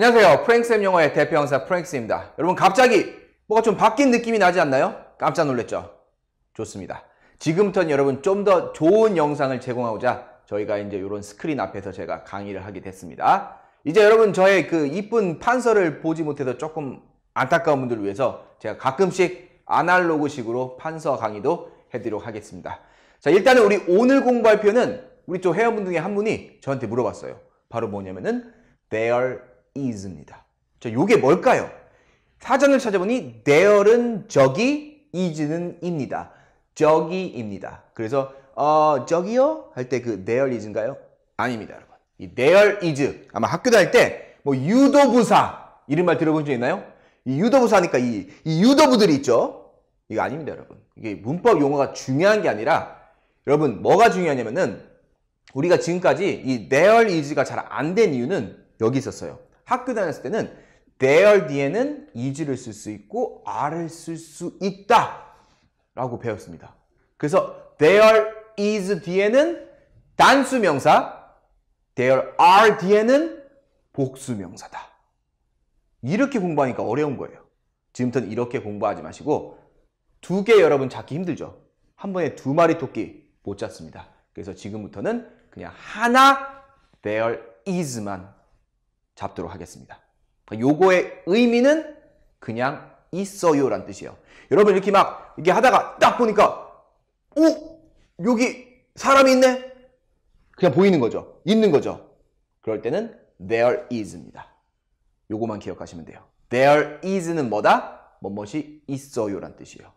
안녕하세요. 프랭쌤 영어의 대표 강사 프랭스입니다. 여러분 갑자기 뭐가 좀 바뀐 느낌이 나지 않나요? 깜짝 놀랐죠? 좋습니다. 지금부터는 여러분 좀 더 좋은 영상을 제공하고자 저희가 이제 이런 스크린 앞에서 제가 강의를 하게 됐습니다. 이제 여러분 저의 그 이쁜 판서를 보지 못해서 조금 안타까운 분들을 위해서 제가 가끔씩 아날로그식으로 판서 강의도 해드리도록 하겠습니다. 자 일단은 우리 오늘 공부할 표는 우리 쪽 회원분 중에 한 분이 저한테 물어봤어요. 바로 뭐냐면은 their is입니다. 자, 요게 뭘까요? 사전을 찾아보니 there은 저기, is는 입니다. 저기입니다. 그래서 어, 저기요? 할 때 그 there is인가요? 아닙니다, 여러분. 이 there is 아마 학교 다닐 때 뭐 유도부사 이런 말 들어본 적 있나요? 이 유도부사니까 이, 이 유도부들이 있죠. 이거 아닙니다, 여러분. 이게 문법 용어가 중요한 게 아니라 여러분 뭐가 중요하냐면은 우리가 지금까지 이 there is가 잘 안 된 이유는 여기 있었어요. 학교 다녔을 때는 there 뒤에는 is를 쓸 수 있고 are를 쓸 수 있다 라고 배웠습니다. 그래서 there is 뒤에는 단수 명사, there are 뒤에는 복수 명사다. 이렇게 공부하니까 어려운 거예요. 지금부터는 이렇게 공부하지 마시고 두 개 여러분 찾기 힘들죠. 한 번에 두 마리 토끼 못 잡습니다. 그래서 지금부터는 그냥 하나 there is만 잡도록 하겠습니다. 그러니까 요거의 의미는 그냥 있어요 란 뜻이에요. 여러분 이렇게 막 이게 하다가 딱 보니까 오! 어? 여기 사람이 있네? 그냥 보이는 거죠. 있는 거죠. 그럴 때는 there is입니다. 요거만 기억하시면 돼요. there is는 뭐다? 뭐뭇이 있어요 란 뜻이에요.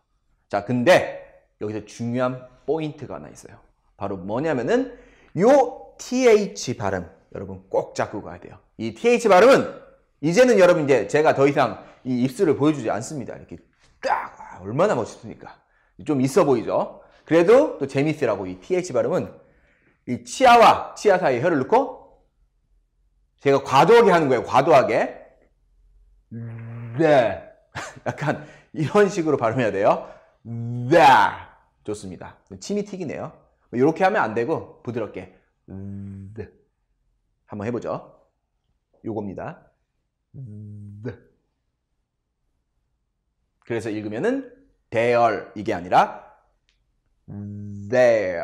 자 근데 여기서 중요한 포인트가 하나 있어요. 바로 뭐냐면은 요 th 발음 여러분 꼭 잡고 가야 돼요. 이 th 발음은 이제는 여러분 이제 제가 더 이상 이 입술을 보여주지 않습니다. 이렇게 딱 와, 아, 얼마나 멋있습니까? 좀 있어 보이죠? 그래도 또 재밌으라고 이 th 발음은 이 치아와 치아 사이에 혀를 넣고 제가 과도하게 하는 거예요. 과도하게 네 약간 이런 식으로 발음해야 돼요. 네 좋습니다. 침이 튀기네요. 뭐 이렇게 하면 안 되고 부드럽게 네. 한번 해보죠. 요겁니다. 네. 그래서 읽으면은 there 이게 아니라 there.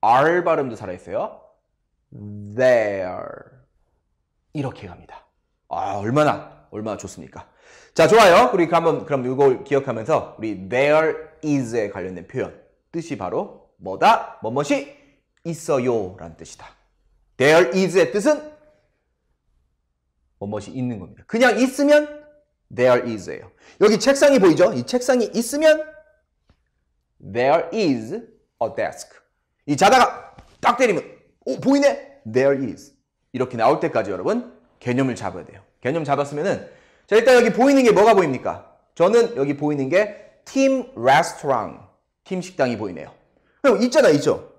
R 발음도 살아있어요. there. 이렇게 갑니다. 아, 얼마나, 얼마나 좋습니까? 자, 좋아요. 우리 그 한번, 그럼 이걸 기억하면서 우리 there is에 관련된 표현. 뜻이 바로 뭐다, 뭐뭇이 있어요. 라는 뜻이다. There is의 뜻은 뭐뭇이 있는 겁니다. 그냥 있으면 there is예요. 여기 책상이 보이죠? 이 책상이 있으면 there is a desk. 이 자다가 딱 때리면 오 보이네? there is. 이렇게 나올 때까지 여러분 개념을 잡아야 돼요. 개념 잡았으면은 자 일단 여기 보이는 게 뭐가 보입니까? 저는 여기 보이는 게 팀 레스토랑 팀 식당이 보이네요. 그럼 있잖아 있죠?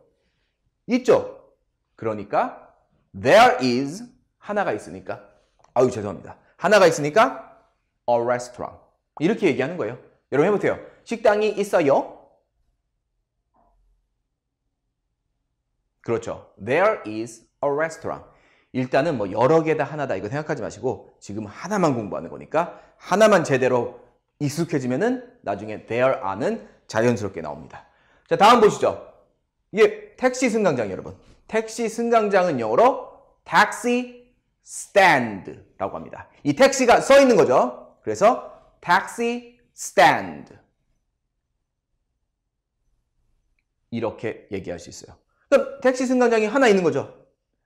있죠? 그러니까 there is 하나가 있으니까 아유 죄송합니다. 하나가 있으니까 a restaurant 이렇게 얘기하는 거예요. 여러분 해보세요. 식당이 있어요. 그렇죠. There is a restaurant. 일단은 뭐 여러 개다 하나다 이거 생각하지 마시고 지금 하나만 공부하는 거니까 하나만 제대로 익숙해지면은 나중에 there are는 자연스럽게 나옵니다. 자 다음 보시죠. 이게 택시 승강장 여러분. 택시 승강장은 영어로 taxi stand라고 합니다. 이 택시가 써 있는 거죠. 그래서 taxi stand 이렇게 얘기할 수 있어요. 그럼 택시 승강장이 하나 있는 거죠.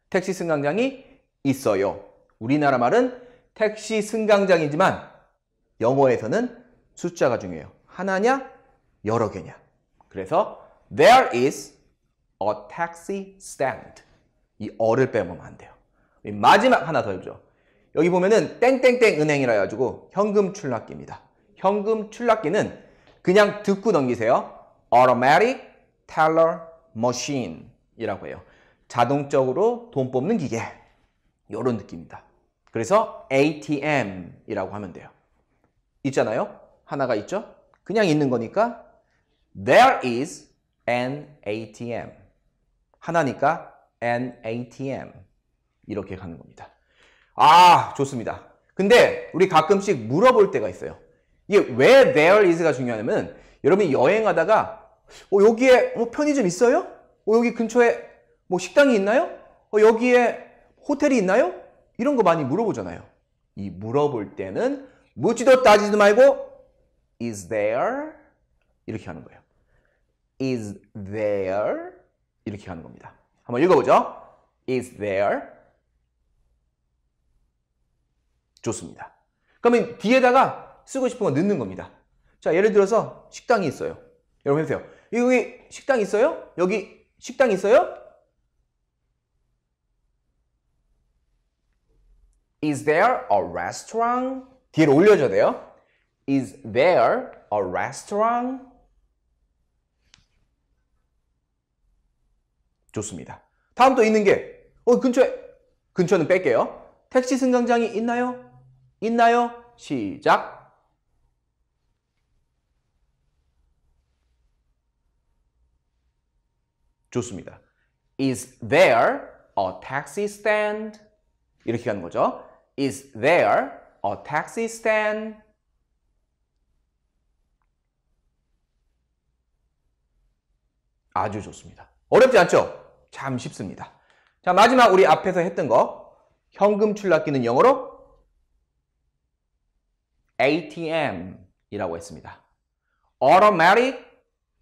택시 승강장이 있어요. 우리나라 말은 택시 승강장이지만 영어에서는 숫자가 중요해요. 하나냐 여러 개냐. 그래서 there is a 어, taxi stand. 이 어를 빼면안 돼요. 마지막 하나 더 해보죠. 여기 보면은 땡땡땡 은행이라 해가지고 현금 출납기입니다. 현금 출납기는 그냥 듣고 넘기세요. Automatic Teller Machine 이라고 해요. 자동적으로 돈 뽑는 기계. 이런 느낌입니다. 그래서 ATM이라고 하면 돼요. 있잖아요. 하나가 있죠. 그냥 있는 거니까 There is an ATM. 하나니까 an ATM 이렇게 가는 겁니다. 아 좋습니다. 근데 우리 가끔씩 물어볼 때가 있어요. 이게 왜 there is가 중요하냐면 여러분이 여행하다가 어, 여기에 뭐 편의점 있어요? 어, 여기 근처에 뭐 식당이 있나요? 어, 여기에 호텔이 있나요? 이런 거 많이 물어보잖아요. 이 물어볼 때는 묻지도 따지도 말고 is there 이렇게 하는 거예요. is there 이렇게 하는 겁니다. 한번 읽어보죠. Is there? 좋습니다. 그러면 뒤에다가 쓰고 싶은 거 넣는 겁니다. 자, 예를 들어서 식당이 있어요. 여러분 해보세요. 여기 식당 있어요? 여기 식당 있어요? Is there a restaurant? 뒤로 올려줘야 돼요. Is there a restaurant? 좋습니다. 다음 또 있는 게, 어, 근처에, 근처는 뺄게요. 택시 승강장이 있나요? 있나요? 시작. 좋습니다. Is there a taxi stand? 이렇게 가는 거죠. Is there a taxi stand? 아주 좋습니다. 어렵지 않죠? 참 쉽습니다. 자, 마지막 우리 앞에서 했던 거. 현금 출납기는 영어로 ATM이라고 했습니다. Automatic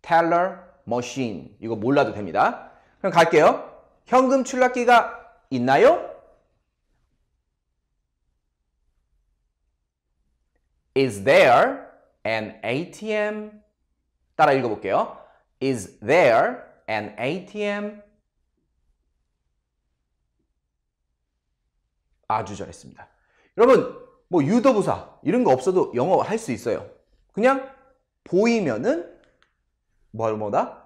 Teller Machine. 이거 몰라도 됩니다. 그럼 갈게요. 현금 출납기가 있나요? Is there an ATM? 따라 읽어볼게요. Is there an ATM 아주 잘했습니다. 여러분 뭐 유도부사 이런 거 없어도 영어 할 수 있어요. 그냥 보이면은 뭘 뭐다?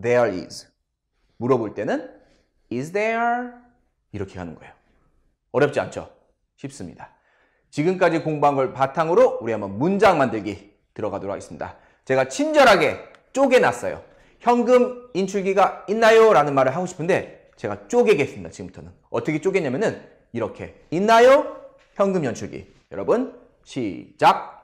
There is 물어볼 때는 is there 이렇게 하는 거예요. 어렵지 않죠? 쉽습니다. 지금까지 공부한 걸 바탕으로 우리 한번 문장 만들기 들어가도록 하겠습니다. 제가 친절하게 쪼개놨어요. 현금 인출기가 있나요? 라는 말을 하고 싶은데 제가 쪼개겠습니다. 지금부터는. 어떻게 쪼개냐면은 이렇게 있나요? 현금 연출기 여러분 시작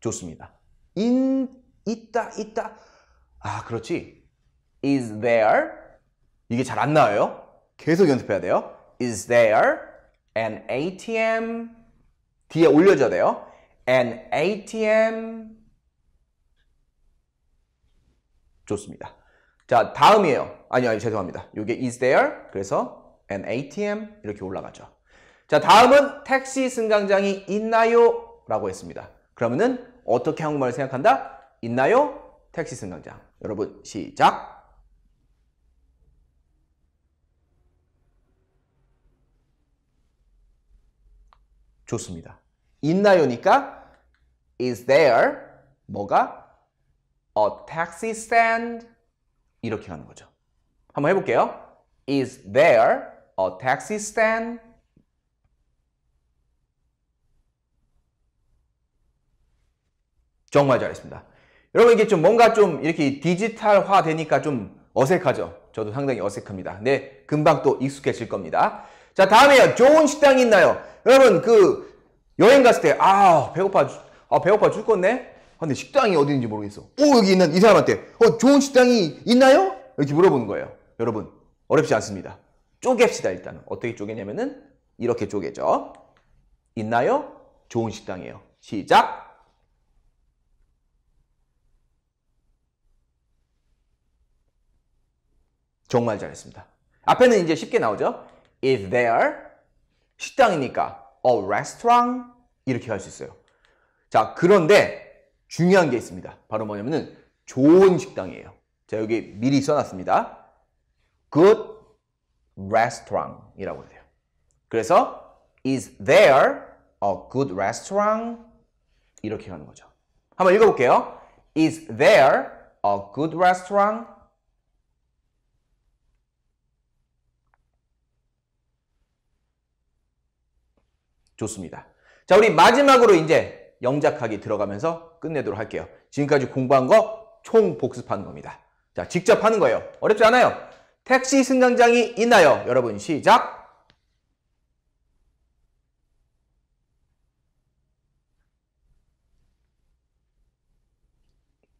좋습니다. 인 있다 있다 아 그렇지 is there 이게 잘 안 나와요 계속 연습해야 돼요 is there an ATM 뒤에 올려줘야 돼요 an ATM 좋습니다. 자, 다음이에요. 아니, 아니, 죄송합니다. 이게 is there, 그래서 an ATM 이렇게 올라가죠. 자, 다음은 택시 승강장이 있나요? 라고 했습니다. 그러면은 어떻게 한국말을 생각한다? 있나요? 택시 승강장. 여러분, 시작! 좋습니다. 있나요니까 is there 뭐가 a taxi stand 이렇게 가는 거죠. 한번 해볼게요. Is there a taxi stand? 정말 잘했습니다. 여러분 이게 좀 뭔가 좀 이렇게 디지털화 되니까 좀 어색하죠? 저도 상당히 어색합니다. 네, 금방 또 익숙해질 겁니다. 자, 다음에요. 좋은 식당이 있나요? 여러분 그 여행 갔을 때 아 배고파 아 배고파 죽겠네. 근데 식당이 어디인지 모르겠어. 오 여기 있는 이 사람한테 어 좋은 식당이 있나요? 이렇게 물어보는 거예요. 여러분 어렵지 않습니다. 쪼갭시다 일단은. 어떻게 쪼개냐면은 이렇게 쪼개죠. 있나요? 좋은 식당이에요. 시작! 정말 잘했습니다. 앞에는 이제 쉽게 나오죠. Is there? 식당이니까 a 어, restaurant? 이렇게 할 수 있어요. 자, 그런데 중요한 게 있습니다. 바로 뭐냐면은 좋은 식당이에요. 제가 여기 미리 써놨습니다. Good restaurant이라고 해요 그래서 is there a good restaurant? 이렇게 하는 거죠. 한번 읽어볼게요. Is there a good restaurant? 좋습니다. 자, 우리 마지막으로 이제 영작하기 들어가면서 끝내도록 할게요. 지금까지 공부한 거 총 복습하는 겁니다. 자, 직접 하는 거예요. 어렵지 않아요. 택시 승강장이 있나요? 여러분 시작!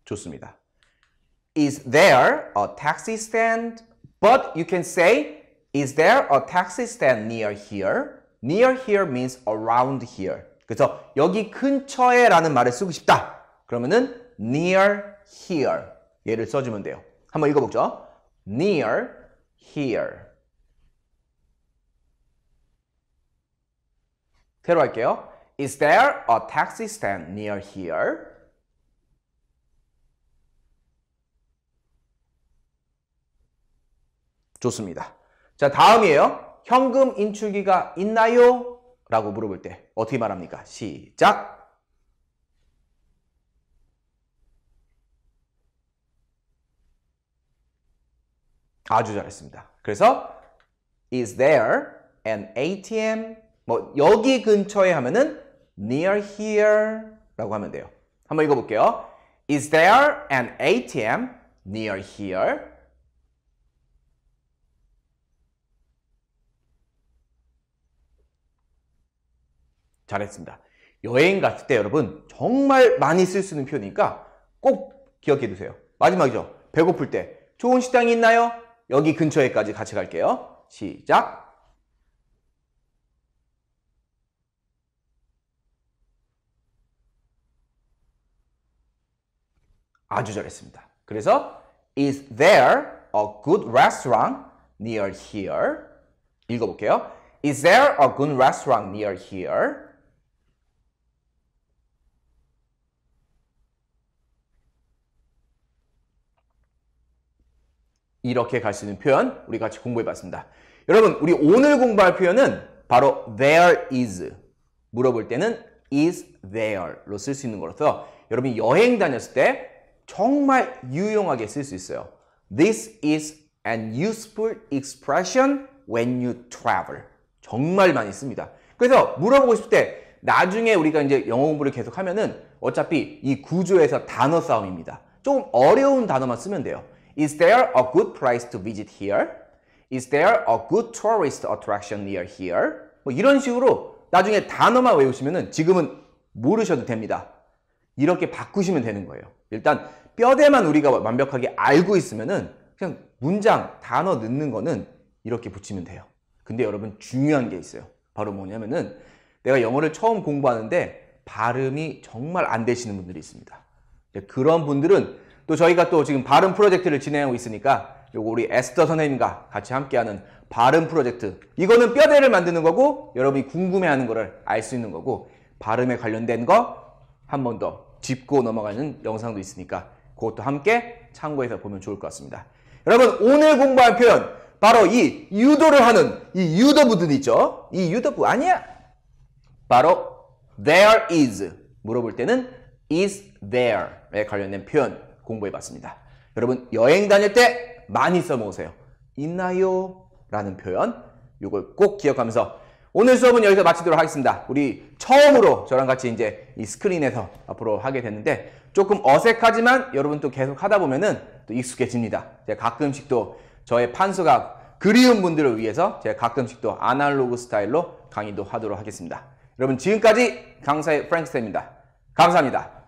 좋습니다. Is there a taxi stand? But you can say, Is there a taxi stand near here? Near here means around here. 그래서 여기 근처에 라는 말을 쓰고 싶다. 그러면은 near here 얘를 써주면 돼요. 한번 읽어보죠. near here 새로 할게요. Is there a taxi stand near here? 좋습니다. 자, 다음이에요. 현금 인출기가 있나요? 라고 물어볼 때 어떻게 말합니까? 시작! 아주 잘했습니다. 그래서 is there an ATM 뭐 여기 근처에 하면은 near here라고 하면 돼요. 한번 읽어볼게요. Is there an ATM near here? 잘했습니다. 여행 갔을 때 여러분 정말 많이 쓸 수 있는 표현이니까 꼭 기억해 두세요. 마지막이죠. 배고플 때 좋은 식당이 있나요? 여기 근처에까지 같이 갈게요. 시작! 아주 잘했습니다. 그래서 Is there a good restaurant near here? 읽어볼게요. Is there a good restaurant near here? 이렇게 갈 수 있는 표현 우리 같이 공부해 봤습니다. 여러분, 우리 오늘 공부할 표현은 바로 there is 물어볼 때는 is there로 쓸 수 있는 거라서 여러분이 여행 다녔을 때 정말 유용하게 쓸 수 있어요. This is an useful expression when you travel. 정말 많이 씁니다. 그래서 물어보고 싶을 때 나중에 우리가 이제 영어 공부를 계속 하면은 어차피 이 구조에서 단어 싸움입니다. 조금 어려운 단어만 쓰면 돼요. Is there a good place to visit here? Is there a good tourist attraction near here? 뭐 이런 식으로 나중에 단어만 외우시면 지금은 모르셔도 됩니다. 이렇게 바꾸시면 되는 거예요. 일단 뼈대만 우리가 완벽하게 알고 있으면은 그냥 문장, 단어 넣는 거는 이렇게 붙이면 돼요. 근데 여러분 중요한 게 있어요. 바로 뭐냐면은 내가 영어를 처음 공부하는데 발음이 정말 안 되시는 분들이 있습니다. 그런 분들은 또 저희가 또 지금 발음 프로젝트를 진행하고 있으니까 요거 우리 에스터 선생님과 같이 함께하는 발음 프로젝트 이거는 뼈대를 만드는 거고 여러분이 궁금해하는 거를 알 수 있는 거고 발음에 관련된 거 한 번 더 짚고 넘어가는 영상도 있으니까 그것도 함께 참고해서 보면 좋을 것 같습니다. 여러분 오늘 공부할 표현 바로 이 유도를 하는 이 유도부들 있죠? 이 유도부 아니야? 바로 there is 물어볼 때는 is there에 관련된 표현 공부해봤습니다. 여러분 여행 다닐 때 많이 써먹으세요. 있나요? 라는 표현 이걸 꼭 기억하면서 오늘 수업은 여기서 마치도록 하겠습니다. 우리 처음으로 저랑 같이 이제 이 스크린에서 앞으로 하게 됐는데 조금 어색하지만 여러분 또 계속 하다 보면은 또 익숙해집니다. 제가 가끔씩 또 저의 판수가 그리운 분들을 위해서 제가 가끔씩 또 아날로그 스타일로 강의도 하도록 하겠습니다. 여러분 지금까지 강사의 프랭크스입니다. 감사합니다.